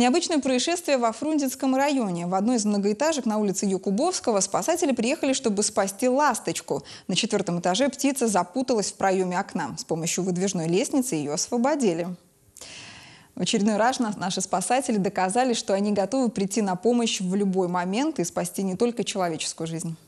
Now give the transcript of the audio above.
Необычное происшествие во Фрунзенском районе. В одной из многоэтажек на улице Юкубовского спасатели приехали, чтобы спасти ласточку. На четвертом этаже птица запуталась в проеме окна. С помощью выдвижной лестницы ее освободили. В очередной раз наши спасатели доказали, что они готовы прийти на помощь в любой момент и спасти не только человеческую жизнь.